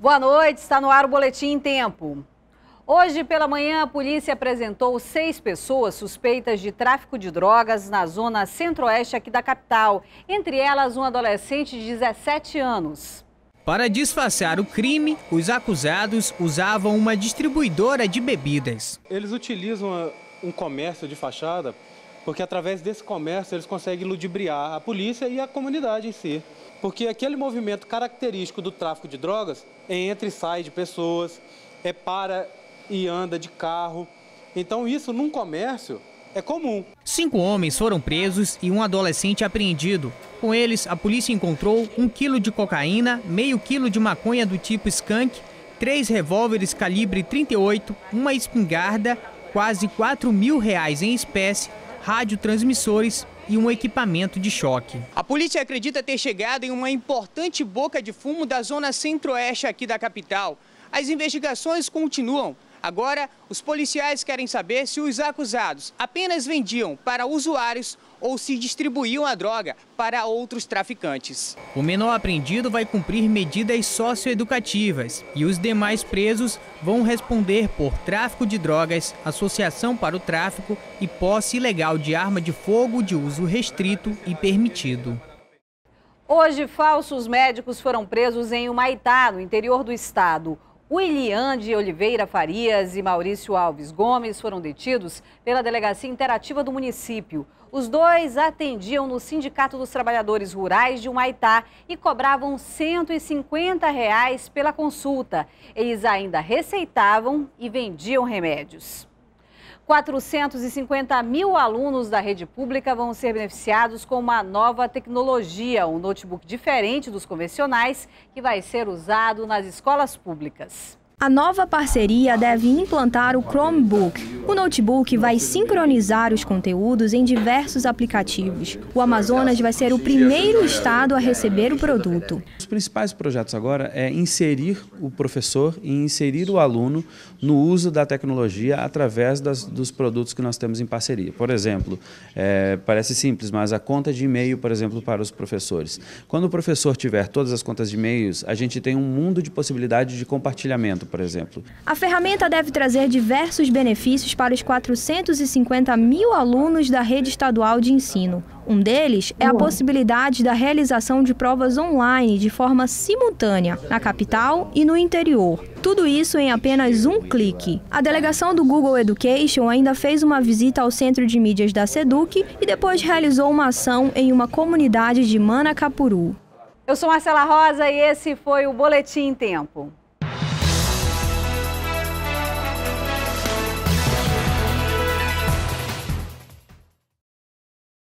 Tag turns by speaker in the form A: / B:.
A: Boa noite, está no ar o Boletim em Tempo. Hoje pela manhã, a polícia apresentou seis pessoas suspeitas de tráfico de drogas na zona centro-oeste aqui da capital, entre elas um adolescente de 17 anos.
B: Para disfarçar o crime, os acusados usavam uma distribuidora de bebidas.
C: Eles utilizam ah, um comércio de fachada porque através desse comércio eles conseguem ludibriar a polícia e a comunidade em si. Porque aquele movimento característico do tráfico de drogas é entra e sai de pessoas, é para e anda de carro. Então isso num comércio é comum.
B: Cinco homens foram presos e um adolescente apreendido. Com eles, a polícia encontrou um quilo de cocaína, meio quilo de maconha do tipo skunk, três revólveres calibre 38, uma espingarda, quase 4 mil reais em espécie radiotransmissores e um equipamento de choque. A polícia acredita ter chegado em uma importante boca de fumo da zona centro-oeste aqui da capital. As investigações continuam Agora, os policiais querem saber se os acusados apenas vendiam para usuários ou se distribuíam a droga para outros traficantes. O menor apreendido vai cumprir medidas socioeducativas e os demais presos vão responder por tráfico de drogas, associação para o tráfico e posse ilegal de arma de fogo de uso restrito e permitido.
A: Hoje, falsos médicos foram presos em Humaitá, no interior do estado. William de Oliveira Farias e Maurício Alves Gomes foram detidos pela Delegacia Interativa do município. Os dois atendiam no Sindicato dos Trabalhadores Rurais de Humaitá e cobravam R$ 150 reais pela consulta. Eles ainda receitavam e vendiam remédios. 450 mil alunos da rede pública vão ser beneficiados com uma nova tecnologia, um notebook diferente dos convencionais, que vai ser usado nas escolas públicas.
D: A nova parceria deve implantar o Chromebook. O notebook vai sincronizar os conteúdos em diversos aplicativos. O Amazonas vai ser o primeiro estado a receber o produto.
E: Os principais projetos agora é inserir o professor e inserir o aluno no uso da tecnologia através das, dos produtos que nós temos em parceria. Por exemplo, é, parece simples, mas a conta de e-mail, por exemplo, para os professores. Quando o professor tiver todas as contas de e-mails, a gente tem um mundo de possibilidade de compartilhamento por exemplo.
D: A ferramenta deve trazer diversos benefícios para os 450 mil alunos da rede estadual de ensino. Um deles é a possibilidade da realização de provas online de forma simultânea, na capital e no interior. Tudo isso em apenas um clique. A delegação do Google Education ainda fez uma visita ao Centro de Mídias da SEDUC e depois realizou uma ação em uma comunidade de Manacapuru.
A: Eu sou Marcela Rosa e esse foi o Boletim Tempo.